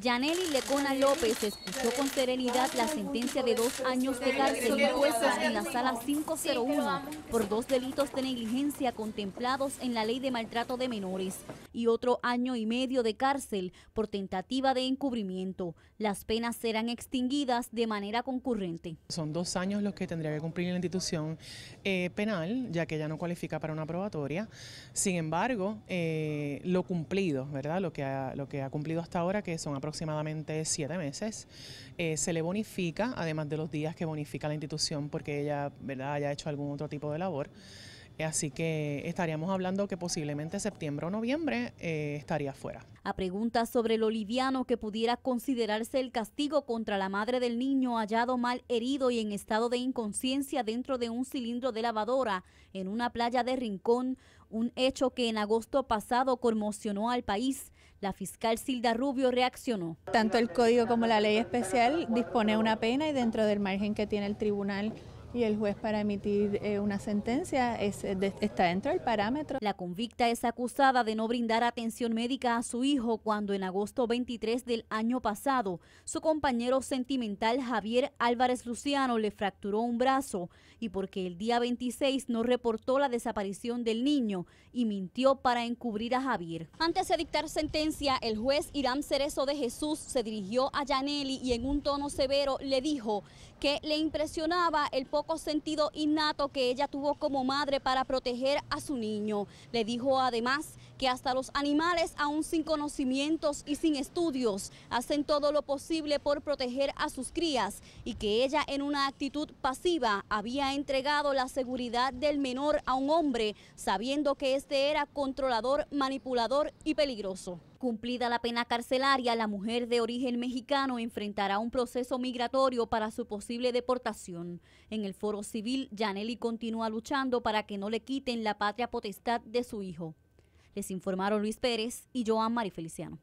Yaneli Lecona López escuchó con serenidad la sentencia de dos años de cárcel en la sala 501 por dos delitos de negligencia contemplados en la ley de maltrato de menores y otro año y medio de cárcel por tentativa de encubrimiento. Las penas serán extinguidas de manera concurrente. Son dos años los que tendría que cumplir la institución eh, penal, ya que ya no cualifica para una probatoria. Sin embargo, eh, lo cumplido, ¿verdad? Lo que, lo que ha cumplido hasta ahora, que son aprobatorias aproximadamente siete meses. Eh, se le bonifica, además de los días que bonifica la institución porque ella haya hecho algún otro tipo de labor. Así que estaríamos hablando que posiblemente septiembre o noviembre eh, estaría fuera. A preguntas sobre lo liviano que pudiera considerarse el castigo contra la madre del niño hallado mal herido y en estado de inconsciencia dentro de un cilindro de lavadora en una playa de Rincón, un hecho que en agosto pasado conmocionó al país. La fiscal Silda Rubio reaccionó. Tanto el código como la ley especial dispone una pena y dentro del margen que tiene el tribunal y el juez para emitir eh, una sentencia eh, está dentro del parámetro. La convicta es acusada de no brindar atención médica a su hijo cuando en agosto 23 del año pasado su compañero sentimental Javier Álvarez Luciano le fracturó un brazo y porque el día 26 no reportó la desaparición del niño y mintió para encubrir a Javier. Antes de dictar sentencia, el juez Irán Cerezo de Jesús se dirigió a Yaneli y en un tono severo le dijo que le impresionaba el poder sentido innato que ella tuvo como madre para proteger a su niño. Le dijo además que hasta los animales, aún sin conocimientos y sin estudios, hacen todo lo posible por proteger a sus crías y que ella en una actitud pasiva había entregado la seguridad del menor a un hombre, sabiendo que este era controlador, manipulador y peligroso. Cumplida la pena carcelaria, la mujer de origen mexicano enfrentará un proceso migratorio para su posible deportación. En el foro civil, Janelli continúa luchando para que no le quiten la patria potestad de su hijo. Les informaron Luis Pérez y Joan Mari Feliciano.